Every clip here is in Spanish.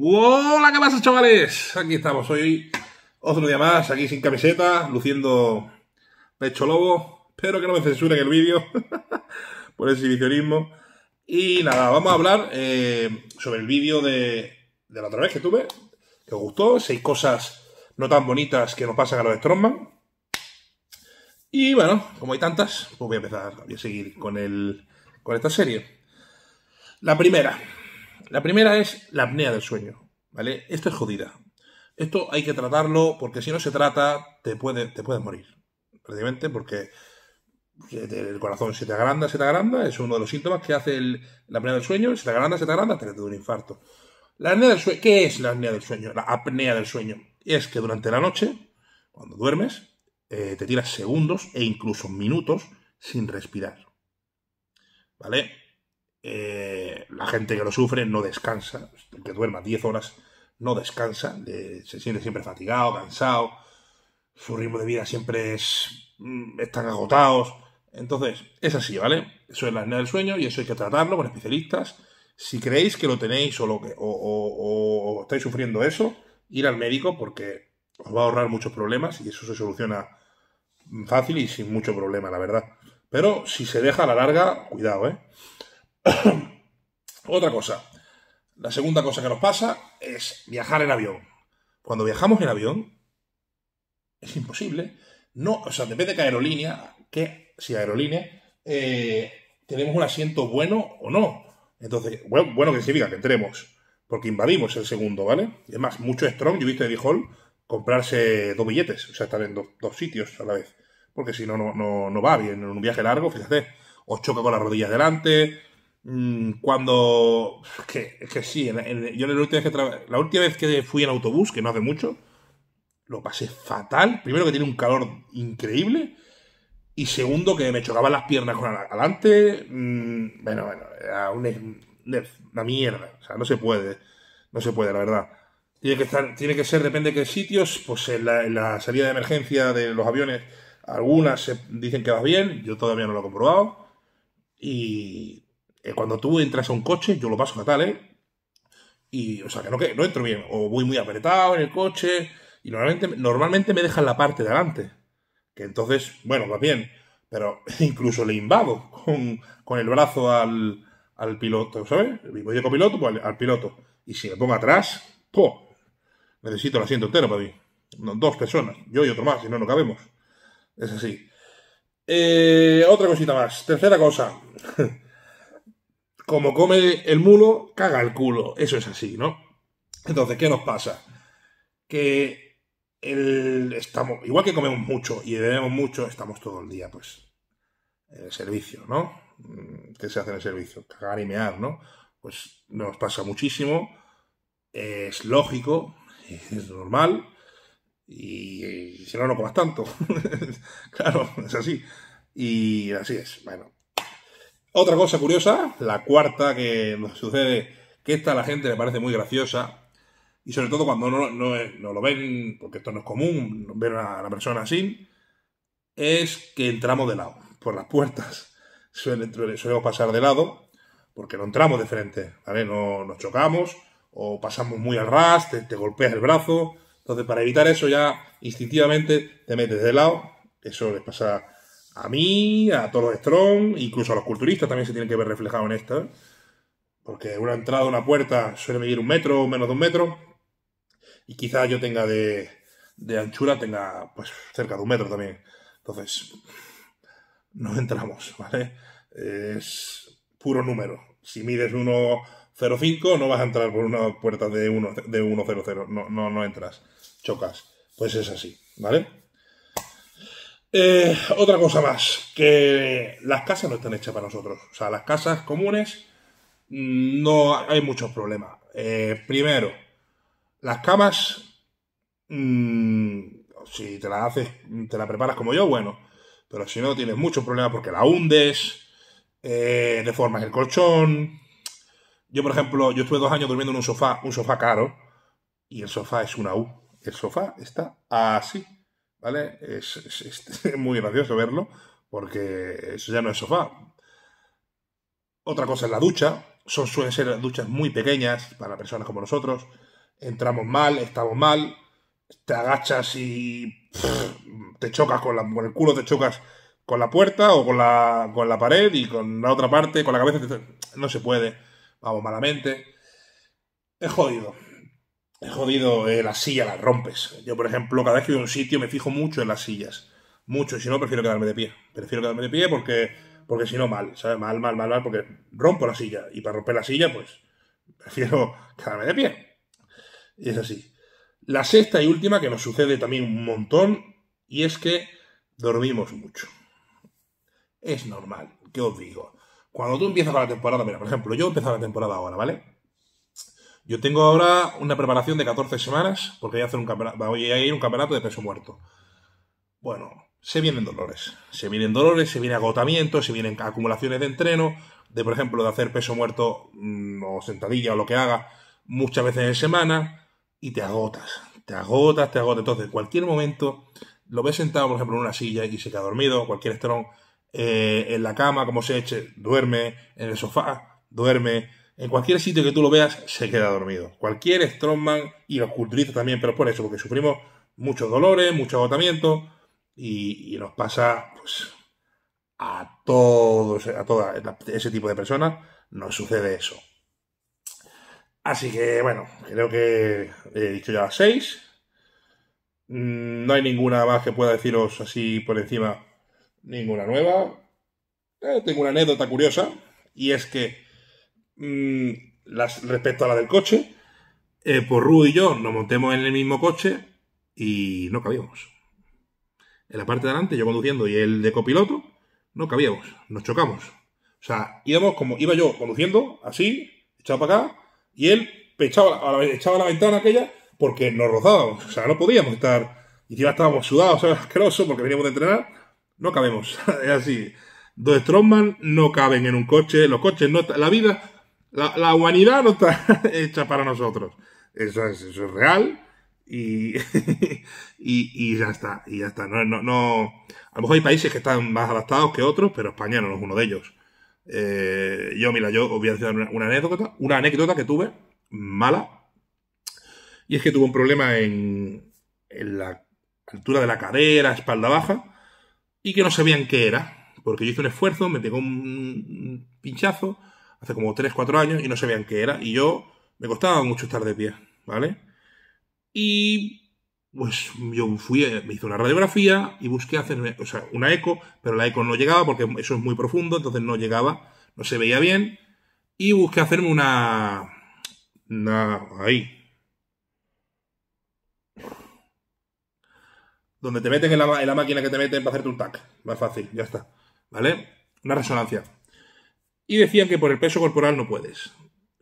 Hola, ¿qué pasa, chavales? Aquí estamos hoy, otro día más, aquí sin camiseta, luciendo pecho lobo. Espero que no me censuren el vídeo por visionismo. Y nada, vamos a hablar eh, sobre el vídeo de, la otra vez que tuve, que os gustó. Seis cosas no tan bonitas que nos pasan a los Strongman. Y bueno, como hay tantas, pues voy a empezar, a seguir con, el, con esta serie. La primera, la primera es la apnea del sueño, ¿vale? Esto es jodida. Esto hay que tratarlo porque si no se trata, te, puede, te puedes morir. Prácticamente porque el corazón se te agranda, se te agranda, es uno de los síntomas que hace la apnea del sueño, se te agranda, se te agranda te da un infarto. La apnea del ¿qué es la apnea del sueño? La apnea del sueño es que durante la noche, cuando duermes, eh, te tiras segundos e incluso minutos sin respirar. ¿Vale? Eh, la gente que lo sufre no descansa, que duerma 10 horas no descansa, se siente siempre fatigado, cansado, su ritmo de vida siempre es, mm, están agotados. Entonces, es así, ¿vale? Eso es la apnea del sueño y eso hay que tratarlo con especialistas. Si creéis que lo tenéis o, lo que, o estáis sufriendo eso, ir al médico porque os va a ahorrar muchos problemas y eso se soluciona fácil y sin mucho problema, la verdad. Pero si se deja a la larga, cuidado, ¿eh? Otra cosa. La segunda cosa que nos pasa es viajar en avión. Cuando viajamos en avión, es imposible. No, o sea, depende de aerolínea, que si aerolínea, eh, tenemos un asiento bueno o no. Entonces, bueno, bueno que significa que entremos, porque invadimos el segundo, ¿vale? Y es más, mucho strong, yo he visto de Hall comprarse dos billetes, o sea, estar en dos, sitios a la vez, porque si no, no, no, no va bien en un viaje largo, fíjate, os choca con las rodillas delante, Mm, cuando. Que, que sí, yo la última, vez que la última vez que fui en autobús, que no hace mucho, lo pasé fatal. Primero que tiene un calor increíble. Y segundo, que me chocaban las piernas con adelante. Mm, bueno, bueno, una, mierda. O sea, no se puede. No se puede, la verdad. Tiene que, estar, tiene que ser, depende de qué sitios, pues en la, salida de emergencia de los aviones, algunas dicen que va bien, yo todavía no lo he comprobado. Y eh, cuando tú entras a un coche, yo lo paso fatal, ¿eh? Y, o sea, que no, entro bien, o voy muy apretado en el coche, y normalmente, normalmente me dejan la parte de adelante. Que entonces, bueno, va bien, pero incluso le invado con, el brazo al, piloto, ¿sabes? Voy copiloto, pues, al, piloto. Y si me pongo atrás, ¡po! Necesito el asiento entero para mí. dos personas, yo y otro más, si no, no cabemos. Es así. Eh, otra cosita más. Tercera cosa. como come el mulo, caga el culo. Eso es así, ¿no? Entonces, ¿qué nos pasa? Que el, estamos, igual que comemos mucho y bebemos mucho, estamos todo el día, pues, en el servicio, ¿no? Mm, ¿Qué se hace en el servicio? Cagar y mear, ¿no? Pues nos pasa muchísimo, es lógico, es normal, y, y eh, si no, no comas tanto. claro, es así. Y así es. Bueno, otra cosa curiosa, la cuarta que nos sucede, que esta a la gente le parece muy graciosa, y sobre todo cuando no, no, lo ven, porque esto no es común, ver a la persona así, es que entramos de lado, por las puertas. Suele pasar de lado, porque no entramos de frente, ¿vale? No nos chocamos, o pasamos muy al ras, te, te golpeas el brazo. Entonces, para evitar eso, ya instintivamente te metes de lado. Eso les pasa a mí, a todos los Strong, incluso a los culturistas también se tienen que ver reflejados en esta. ¿eh? Porque una entrada, una puerta suele medir un metro o menos de un metro. Y quizás yo tenga de, anchura, tenga pues cerca de un metro también. Entonces, no entramos, ¿vale? Es puro número. Si mides 1.05, no vas a entrar por una puerta de 1.00. De no, no, no entras. Chocas. Pues es así, ¿vale? Eh, otra cosa más, que las casas no están hechas para nosotros. O sea, las casas comunes mm, no hay muchos problemas. Eh, primero, las camas, mm, si te las haces, te las preparas como yo, bueno. Pero si no, tienes muchos problemas porque la hundes, deformas eh, el colchón. Yo, por ejemplo, yo estuve dos años durmiendo en un sofá, un sofá caro, y el sofá es una U. El sofá está así. ¿vale? Es, muy gracioso verlo, porque eso ya no es sofá. Otra cosa es la ducha. Son, suelen ser duchas muy pequeñas para personas como nosotros. Entramos mal, estamos mal, te agachas y te chocas con, la, con el culo, te chocas con la puerta o con la, con la pared y con la otra parte, con la cabeza, no se puede. Vamos, malamente. Es jodido jodido, eh, la silla la rompes. Yo, por ejemplo, cada vez que voy a un sitio me fijo mucho en las sillas. Mucho, si no, prefiero quedarme de pie. Prefiero quedarme de pie porque, porque si no, mal, ¿sabes? Mal, mal, mal, mal, porque rompo la silla. Y para romper la silla, pues, prefiero quedarme de pie. Y es así. La sexta y última que nos sucede también un montón, y es que dormimos mucho. Es normal, ¿qué os digo? Cuando tú empiezas la temporada, mira, por ejemplo, yo he empezado la temporada ahora, ¿vale? Yo tengo ahora una preparación de 14 semanas porque voy a, hacer un a ir un campeonato de peso muerto. Bueno, se vienen dolores. Se vienen dolores, se viene agotamiento, se vienen acumulaciones de entreno, de por ejemplo de hacer peso muerto mm, o sentadilla o lo que haga muchas veces en semana y te agotas, te agotas, te agotas. Entonces, cualquier momento lo ves sentado, por ejemplo, en una silla y se queda dormido, cualquier estrón eh, en la cama, como se eche, duerme en el sofá, duerme en cualquier sitio que tú lo veas, se queda dormido. Cualquier strongman y los culturistas también, pero por eso, porque sufrimos muchos dolores, mucho agotamiento y, nos pasa pues, a todos, a toda ese tipo de personas, nos sucede eso. Así que bueno, creo que he dicho ya las seis. Mm, no hay ninguna más que pueda deciros así por encima, ninguna nueva. Eh, tengo una anécdota curiosa y es que Mm, las, respecto a la del coche, eh, pues Ru y yo nos montemos en el mismo coche y no cabíamos. En la parte de adelante, yo conduciendo y el de copiloto, no cabíamos, nos chocamos. O sea, íbamos como, iba yo conduciendo, así, echado para acá, y él echaba la, la ventana aquella porque nos rozábamos. O sea, no podíamos estar. Y ya estábamos sudados, asquerosos asqueroso, porque veníamos de entrenar, no cabemos. es así. Dos Strongman no caben en un coche, los coches no. La vida la, humanidad no está hecha para nosotros. Eso es, real. Y, y, ya está, y ya No, no, no, A lo mejor hay países que están más adaptados que otros, pero España no es uno de ellos. Eh, yo, mira, yo os voy a decir una, anécdota, una anécdota que tuve, mala, y es que tuve un problema en, en la altura de la cadera, espalda baja, y que no sabían qué era, porque yo hice un esfuerzo, me pegó un pinchazo, hace como 3, 4 años y no se sabían qué era. Y yo me costaba mucho estar de pie, ¿vale? Y pues yo fui, eh, me hice una radiografía y busqué hacerme, o sea, una eco, pero la eco no llegaba porque eso es muy profundo, entonces no llegaba, no se veía bien. Y busqué hacerme una. ahí. Donde te meten en la, la máquina que te meten para hacerte un tac. Más fácil, ya está. ¿Vale? Una resonancia. Y decían que por el peso corporal no puedes,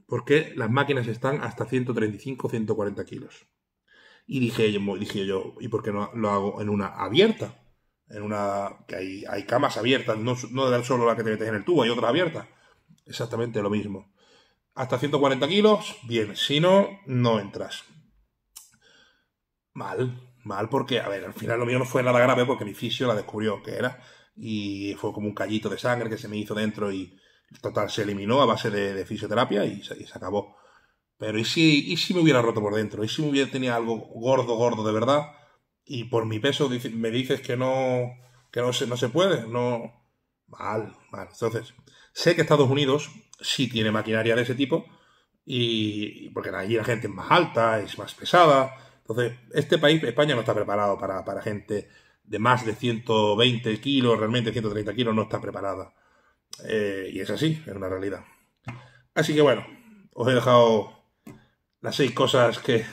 porque las máquinas están hasta 135, 140 kilos. Y dije yo, dije yo ¿y por qué no lo hago en una abierta? En una que hay, camas abiertas, no, no solo la que te metes en el tubo, hay otra abierta. Exactamente lo mismo. Hasta 140 kilos, bien, si no, no entras. Mal, mal porque, a ver, al final lo mío no fue nada grave porque mi fisio la descubrió que era y fue como un callito de sangre que se me hizo dentro y, Total, se eliminó a base de, fisioterapia y se, acabó. Pero ¿y si, ¿y si me hubiera roto por dentro? ¿Y si me hubiera tenido algo gordo, gordo de verdad? Y por mi peso me dices que no, que no se, no se puede. No. Mal, mal. Entonces, sé que Estados Unidos sí tiene maquinaria de ese tipo. Y, porque allí la gente es más alta, es más pesada. Entonces, este país, España, no está preparado para, para gente de más de 120 kilos, realmente 130 kilos, no está preparada. Eh, y es así, es una realidad. Así que bueno, os he dejado las seis cosas que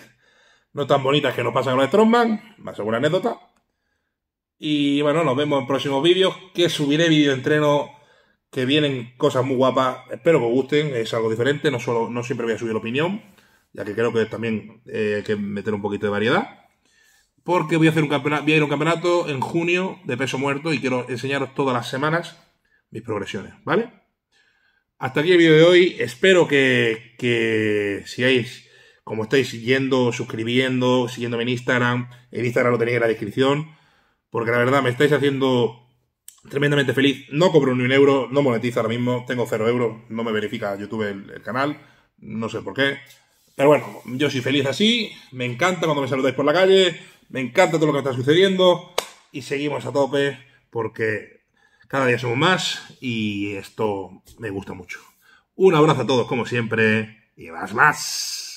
no tan bonitas que nos pasan con el Strongman, más alguna anécdota. Y bueno, nos vemos en próximos vídeos, que subiré vídeo de entreno, que vienen cosas muy guapas, espero que os gusten, es algo diferente, no, solo, no siempre voy a subir la opinión, ya que creo que también eh, hay que meter un poquito de variedad. Porque voy a, hacer un campeonato, voy a ir a un campeonato en junio de peso muerto y quiero enseñaros todas las semanas mis progresiones, ¿vale? Hasta aquí el vídeo de hoy. Espero que, que sigáis, como estáis siguiendo, suscribiendo, siguiéndome en Instagram. En Instagram lo tenéis en la descripción. Porque la verdad me estáis haciendo tremendamente feliz. No cobro ni un euro, no monetizo ahora mismo, tengo cero euros, no me verifica YouTube el, el, canal, no sé por qué. Pero bueno, yo soy feliz así, me encanta cuando me saludáis por la calle, me encanta todo lo que está sucediendo y seguimos a tope porque cada día somos más y esto me gusta mucho. Un abrazo a todos como siempre y más más.